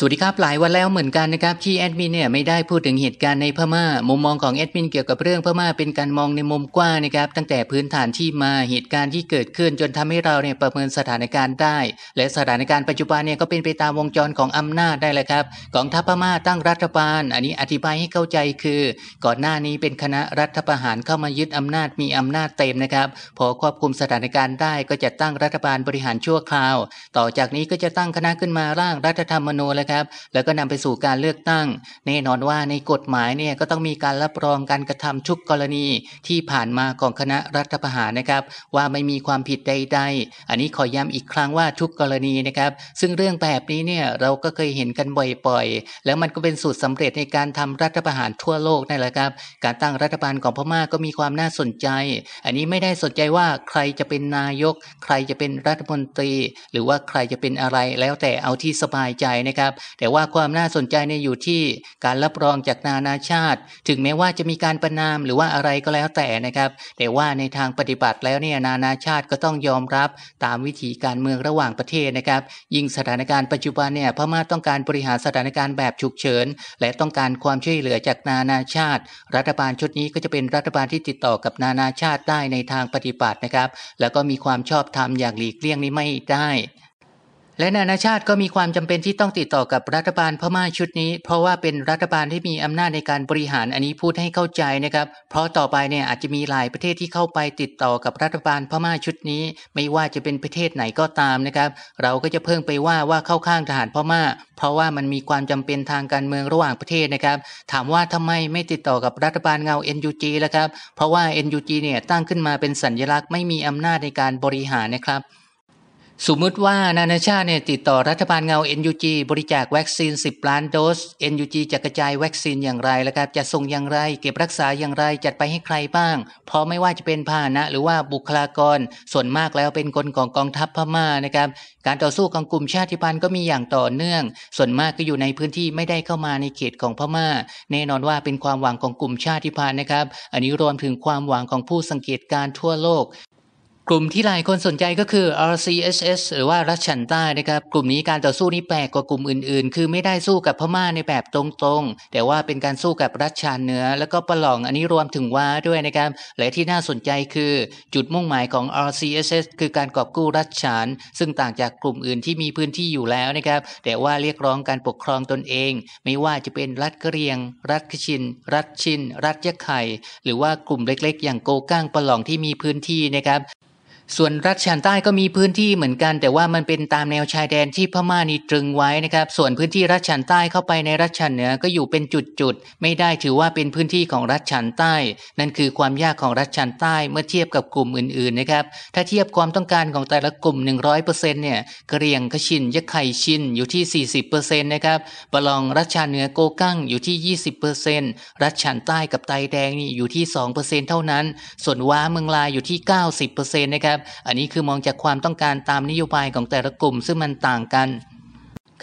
สวัสดีครับหลายวันแล้วเหมือนกันนะครับที่แอดมินเนี่ยไม่ได้พูดถึงเหตุการณ์ในพม่า มุมมองของแอดมินเกี่ยวกับเรื่องพม่าเป็นการมองในมุมกว้างนะครับตั้งแต่พื้นฐานที่มาเหตุการณ์ที่เกิดขึ้น จนทำให้เราเนี่ยประเมินสถานการณ์ได้ และสถานการณ์ปัจจุบันเนี่ยก็เป็นไปตามวงจรของอำนาจได้แหละครับกองทัพพม่าตั้งรัฐบาล อันนี้อธิบายให้เข้าใจคือ ก่อนหน้านี้เป็นคณะรัฐประหารเข้ามายึดอำนาจมีอำนาจเต็มนะครับพอควบคุมสถานการณ์ได้ก็จะตั้งรัฐบาลบริหารชั่วคราว ต่อจากนี้ก็จะตั้งคณะขึ้นมาร่างรัฐธรรมนูญครับแล้วก็นำไปสู่การเลือกตั้ง แน่นอนว่าในกฎหมายเนี่ยก็ต้องมีการรับรองการกระทำทุกกรณีที่ผ่านมาของคณะรัฐประหารนะครับ ว่าไม่มีความผิดใด ๆ อันนี้ขอย้ำอีกครั้งว่าทุกกรณีนะครับ ซึ่งเรื่องแบบนี้เนี่ยเราก็เคยเห็นกันบ่อยๆ แล้วมันก็เป็นสูตรสำเร็จในการทำรัฐประหารทั่วโลกนั่นแหละครับ การตั้งรัฐบาลของพม่าก็มีความน่าสนใจ อันนี้ไม่ได้สนใจว่าใครจะเป็นนายก ใครจะเป็นรัฐมนตรีหรือว่าใครจะเป็นอะไร แล้วแต่เอาที่สบายใจนะครับแต่ว่าความน่าสนใจเนี่ยอยู่ที่การรับรองจากนานาชาติถึงแม้ว่าจะมีการประนามหรือว่าอะไรก็แล้วแต่นะครับแต่ว่าในทางปฏิบัติแล้วเนี่ยนานาชาติก็ต้องยอมรับตามวิธีการเมืองระหว่างประเทศนะครับ ยิ่งสถานการณ์ปัจจุบันเนี่ยพม่าต้องการบริหารสถานการณ์แบบฉุกเฉินและต้องการความช่วยเหลือจากนานาชาติ รัฐบาลชุดนี้ก็จะเป็นรัฐบาลที่ติดต่อกับนานาชาติได้ในทางปฏิบัตินะครับแล้วก็มีความชอบธรรมอย่างหลีกเลี่ยงนี้ไม่ได้และนานาชาติก็มีความจำเป็นที่ต้องติดต่อกับรัฐบาลพม่าชุดนี้ เพราะว่าเป็นรัฐบาลที่มีอำนาจในการบริหารอันนี้พูดให้เข้าใจนะครับเพราะต่อไปเนี่ยอาจจะมีหลายประเทศที่เข้าไปติดต่อกับรัฐบาลพม่าชุดนี้ ไม่ว่าจะเป็นประเทศไหนก็ตามนะครับเราก็จะเพิ่งไปว่าว่าเข้าข้างทหารพม่า เพราะว่ามันมีความจำเป็นทางการเมืองระหว่างประเทศนะครับถามว่าทำไมไม่ติดต่อกับรัฐบาลเงา NUG แล้วครับเพราะว่า NUG เนี่ยตั้งขึ้นมาเป็นสัญลักษณ์ไม่มีอำนาจในการบริหารนะครับสมมติว่านานาชาติเนี่ยติดต่อรัฐบาลเงา NUG บริจาควัคซีน 10ล้านโดส NUG จะกระจายวัคซีนอย่างไรแล้วครับจะส่งอย่างไร เก็บรักษาอย่างไรจัดไปให้ใครบ้าง เพราะไม่ว่าจะเป็นพาหนะ หรือว่าบุคลากร ส่วนมากแล้วเป็นคนของกองทัพพม่านะครับการต่อสู้ของกลุ่มชาติพันธุ์ก็มีอย่างต่อเนื่อง ส่วนมากก็อยู่ในพื้นที่ไม่ได้เข้ามาในเขตของพม่า แน่นอนว่าเป็นความหวังของกลุ่มชาติพันธุ์นะครับอันนี้รวมถึงความหวังของผู้สังเกตการทั่วโลกกลุ่มที่หลายคนสนใจก็คือ RCSS หรือว่ารัชชันต้นะครับ กลุ่มนี้การต่อสู้นี่แปลกกว่ากลุ่มอื่นๆ คือไม่ได้สู้กับพม่าในแบบตรงๆ แต่ว่าเป็นการสู้กับรัชชาเหนือแล้วก็ประหลองอันนี้รวมถึงว่าด้วยนะครับ และที่น่าสนใจคือ จุดมุ่งหมายของ RCSS คือการกอบกู้รัชชาน ซึ่งต่างจากกลุ่มอื่นที่มีพื้นที่อยู่แล้วนะครับ แต่ว่าเรียกร้องการปกครองตนเอง ไม่ว่าจะเป็นรัฐกะเรียง รัฐชิน รัฐชิน รัฐยะไข่ หรือว่ากลุ่มเล็ก ๆ อย่างโกก้างประหลองที่มีพื้นที่นะครับส่วนรัฐชานใต้ก็มีพื้นที่เหมือนกัน แต่ว่ามันเป็นตามแนวชายแดนที่พม่านี่ตรึงไว้นะครับส่วนพื้นที่รัฐชานใต้เข้าไปในรัฐชานเหนือก็อยู่เป็นจุดๆ ไม่ได้ถือว่าเป็นพื้นที่ของรัฐชานใต้ นั่นคือความยากของรัฐชานใต้เมื่อเทียบกับกลุ่มอื่นๆนะครับถ้าเทียบความต้องการของแต่ละกลุ่ม 100%เนี่ยกระเรียงกระชินยะไข่ชินอยู่ที่ 40%นะครับบะลองรัฐชานเหนือโกกั้งอยู่ที่ 20%รัฐชานใต้กับไตแดงนี่อยู่ที่ 2%เท่านั้น ส่วนว้าเมืองลายอยู่ที่90%นะครับอันนี้คือมองจากความต้องการตามนโยบายของแต่ละกลุ่มซึ่งมันต่างกัน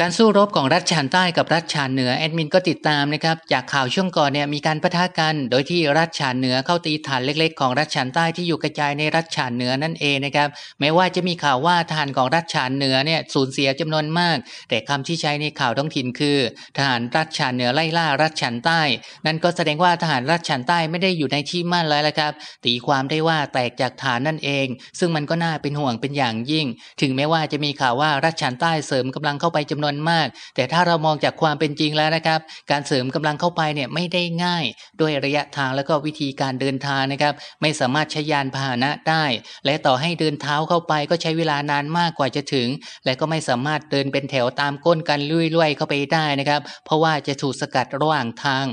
การสู้รบของรัฐชานใต้กับรัฐชานเหนือแอดมินก็ติดตามนะครับจากข่าวช่วงก่อนเนี่ยมีการประทะกันโดยที่รัฐชานเหนือเข้าตีฐานเล็ก ๆ ของรัฐชานใต้ที่อยู่กระจายในรัฐชานเหนือนั่นเองนะครับแม้ว่าจะมีข่าวว่าทหารของรัฐชานเหนือเนี่ยสูญเสียจำนวนมาก แต่คำที่ใช้ในข่าวท้องถิ่นคือทหารรัฐชานเหนือไล่ล่า รัฐชานใต้ นั่นก็แสดงว่าทหารรัฐชานใต้ไม่ได้อยู่ในที่มั่นเลยวละครับตีความได้ว่าแตกจากฐานนั่นเอง ซึ่งมันก็น่าเป็นห่วงเป็นอย่างยิ่ง ถึงแม้ว่าจะมีข่าวว่ารัฐชานใต้เสริมกำลังเข้าไปจำนวนมากแต่ถ้าเรามองจากความเป็นจริงแล้วนะครับ การเสริมกำลังเข้าไปเนี่ยไม่ได้ง่ายด้วยระยะทางแล้วก็วิธีการเดินทางนะครับไม่สามารถใช้ยานพาหนะได้ และต่อให้เดินเท้าเข้าไปก็ใช้เวลานานมากกว่าจะถึง และก็ไม่สามารถเดินเป็นแถวตามก้นกันลุยๆ เข้าไปได้นะครับเพราะว่าจะถูกสกัดระหว่างทาง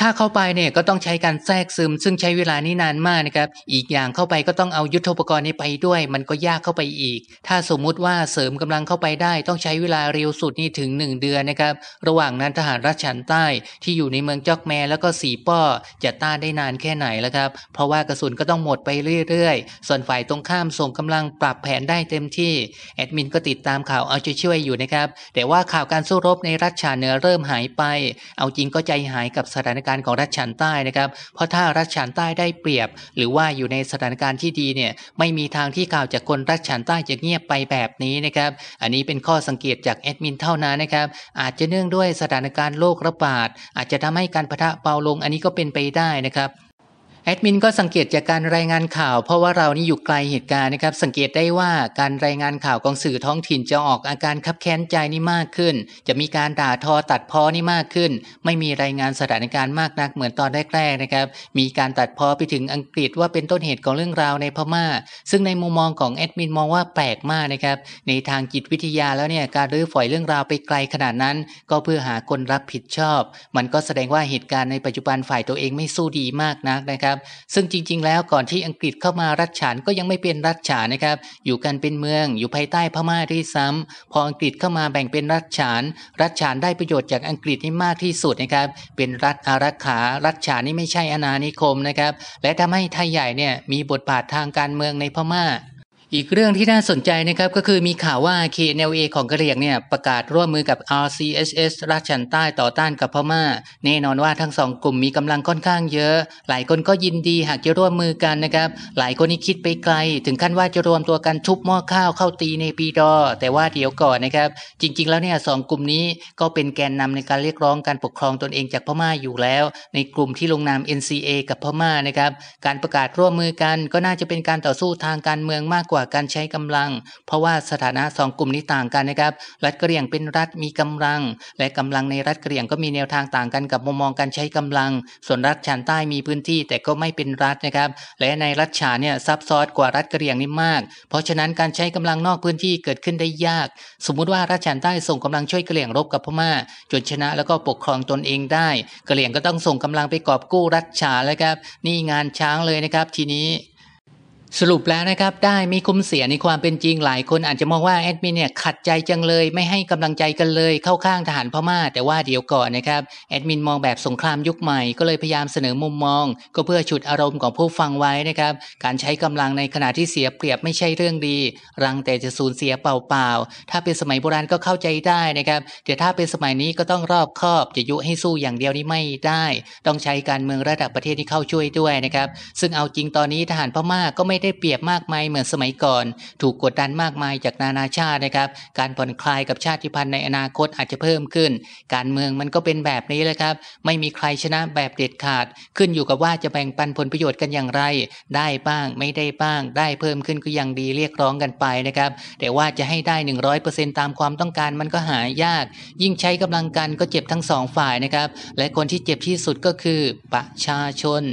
ถ้าเข้าไปเนี่ยก็ต้องใช้การแทรกซึม ซึ่งใช้เวลานี่นานมากนะครับอีกอย่างเข้าไปก็ต้องเอายุทธปกรณ์นี้ไปด้วย มันก็ยากเข้าไปอีก ถ้าสมมุติว่าเสริมกำลังเข้าไปได้ต้องใช้เวลาเร็วสุดนี่ถึง 1 เดือนนะครับระหว่างนั้นทหารรัชฉันใต้ที่อยู่ในเมืองจอกแมแล้วก็สีป้อจะต้านได้นานแค่ไหนแล้วครับเพราะว่ากระสุนก็ต้องหมดไปเรื่อย ๆ ส่วนฝ่ายตรงข้ามส่งกำลังปรับแผนได้เต็มที่แอดมินก็ติดตามข่าวเอาใจช่วยอยู่นะครับแต่ว่าข่าวการสู้รบในรัชฉานเนื้อเริ่มหายไป เอาจริงก็ใจหายกับสถานการณ์ของรัชฉานใต้นะครับ เพราะถ้ารัชฉานใต้ได้เปรียบ หรือว่าอยู่ในสถานการณ์ที่ดีเนี่ยไม่มีทางที่ข่าวจากคนรัชฉานใต้จะเงียบไปแบบนี้นะครับ อันนี้เป็นข้อสังเกตจาก แอดมินเท่านั้นนะครับ อาจจะเนื่องด้วยสถานการณ์โรคระบาด อาจจะทำให้การประทะเบาลง อันนี้ก็เป็นไปได้นะครับแอดมินก็สังเกตจากการรายงานข่าว เพราะว่าเรานี่อยู่ไกลเหตุการณ์นะครับสังเกตได้ว่าการรายงานข่าวของสื่อท้องถิ่นจะออกอาการคับแค้นใจนี่มากขึ้น จะมีการด่าทอตัดพ้อนี่มากขึ้น ไม่มีรายงานสถานการณ์มากนักเหมือนตอนแรกๆนะครับมีการตัดพ้อไปถึงอังกฤษว่าเป็นต้นเหตุของเรื่องราวในพม่าซึ่งในมุมมองของแอดมินมองว่าแปลกมากนะครับในทางจิตวิทยาแล้วเนี่ยการรื้อฝอยเรื่องราวไปไกลขนาดนั้น ก็เพื่อหาคนรับผิดชอบ มันก็แสดงว่าเหตุการณ์ในปัจจุบันฝ่ายตัวเองไม่สู้ดีมากนักนะครับับซึ่งจริงๆ แล้วก่อนที่อังกฤษเข้ามารัฐฉานก็ยังไม่เป็นรัฐฉานนะครับอยู่กันเป็นเมืองอยู่ภายใต้พม่าด้วยซ้ำ พออังกฤษเข้ามาแบ่งเป็นรัฐฉาน รัฐฉานได้ประโยชน์จากอังกฤษนี่มากที่สุดนะครับเป็นรัฐอารักขา รัฐฉานนี่ไม่ใช่อาณานิคมนะครับและทำให้ไทยใหญ่เนี่ยมีบทบาททางการเมืองในพม่าอีกเรื่องที่น่าสนใจนะครับก็คือมีข่าวว่า KNLA ของกะเหรี่ยงเนี่ย ประกาศร่วมมือกับ RCSS ราชันใต้ต่อต้านกับพม่า แน่นอนว่าทั้งสองกลุ่มมีกำลังค่อนข้างเยอะ หลายคนก็ยินดีหากจะร่วมมือกันนะครับ หลายคนนี่คิดไปไกล ถึงขั้นว่าจะรวมตัวกันทุบหม้อข้าวเข้าตีในปีดอ แต่ว่าเดี๋ยวก่อนนะครับจริง ๆแล้วเนี่ยสองกลุ่มนี้ก็เป็นแกนนำในการเรียกร้องการปกครองตนเองจากพม่าอยู่แล้ว ในกลุ่มที่ลงนาม NCA กับพม่านะครับการประกาศร่วมมือกัน ก็น่าจะเป็นการต่อสู้ทางการเมืองมากกว่าว่าการใช้กำลัง เพราะว่าสถานะสองกลุ่มนี้ต่างกันนะครับ รัฐเกรียงเป็นรัฐมีกำลัง และกำลังในรัฐเกรียงก็มีแนวทางต่างกันกับมุมมองการใช้กำลัง ส่วนรัฐฉานใต้มีพื้นที่แต่ก็ไม่เป็นรัฐนะครับ และในรัฐฉานเนี่ยซับซ้อนกว่ารัฐเกรียงนี่มาก เพราะฉะนั้นการใช้กำลังนอกพื้นที่เกิดขึ้นได้ยาก สมมุติว่ารัฐฉานใต้ส่งกำลังช่วยเกรียงรบกับพม่าจนชนะแล้วก็ปกครองตนเองได้ เกรียงก็ต้องส่งกำลังไปกอบกู้รัฐฉานเลยครับ นี่งานช้างเลยนะครับทีนี้สรุปแล้วนะครับ ได้มีคุ้มเสียในความเป็นจริงหลายคนอาจจะมองว่าแอดมินเนี่ยขัดใจจังเลยไม่ให้กำลังใจกันเลยเข้าข้างทหารพมา่า แต่ว่าเดี๋ยวก่อนนะครับแอดมิน มองแบบสงครามยุคใหม่ก็เลยพยายามเสนอมุมมอง ก็เพื่อฉุดอารมณ์ของผู้ฟังไว้นะครับการใช้กำลังในขณะที่เสียเปรียบไม่ใช่เรื่องดี รังแต่จะสูญเสียเปล่าๆถ้าเป็นสมัยโบราณก็เข้าใจได้นะครับแต่ถ้าเป็นสมัยนี้ก็ต้องรอบคอบ จะยุให้สู้อย่างเดียวนี้ไม่ได้ ต้องใช้การเมืองระดับประเทศที่เข้าช่วยด้วยนะครับซึ่งเอาจริงตอนนี้ทหารพม่าก็ไม่ไม่ได้เปรียบมากมายเหมือนสมัยก่อน ถูกกดดันมากมายจากนานาชาตินะครับ การผ่อนคลายกับชาติพันธุ์ในอนาคตอาจจะเพิ่มขึ้น การเมืองมันก็เป็นแบบนี้แหละครับ ไม่มีใครชนะแบบเด็ดขาดขึ้นอยู่กับว่าจะแบ่งปันผลประโยชน์กันอย่างไร ได้บ้าง ไม่ได้บ้าง ได้เพิ่มขึ้นก็ยังดีเรียกร้องกันไปนะครับแต่ว่าจะให้ได้100%ตามความต้องการมันก็หายาก ยิ่งใช้กำลังกันก็เจ็บทั้งสองฝ่ายนะครับและคนที่เจ็บที่สุดก็คือประชาชน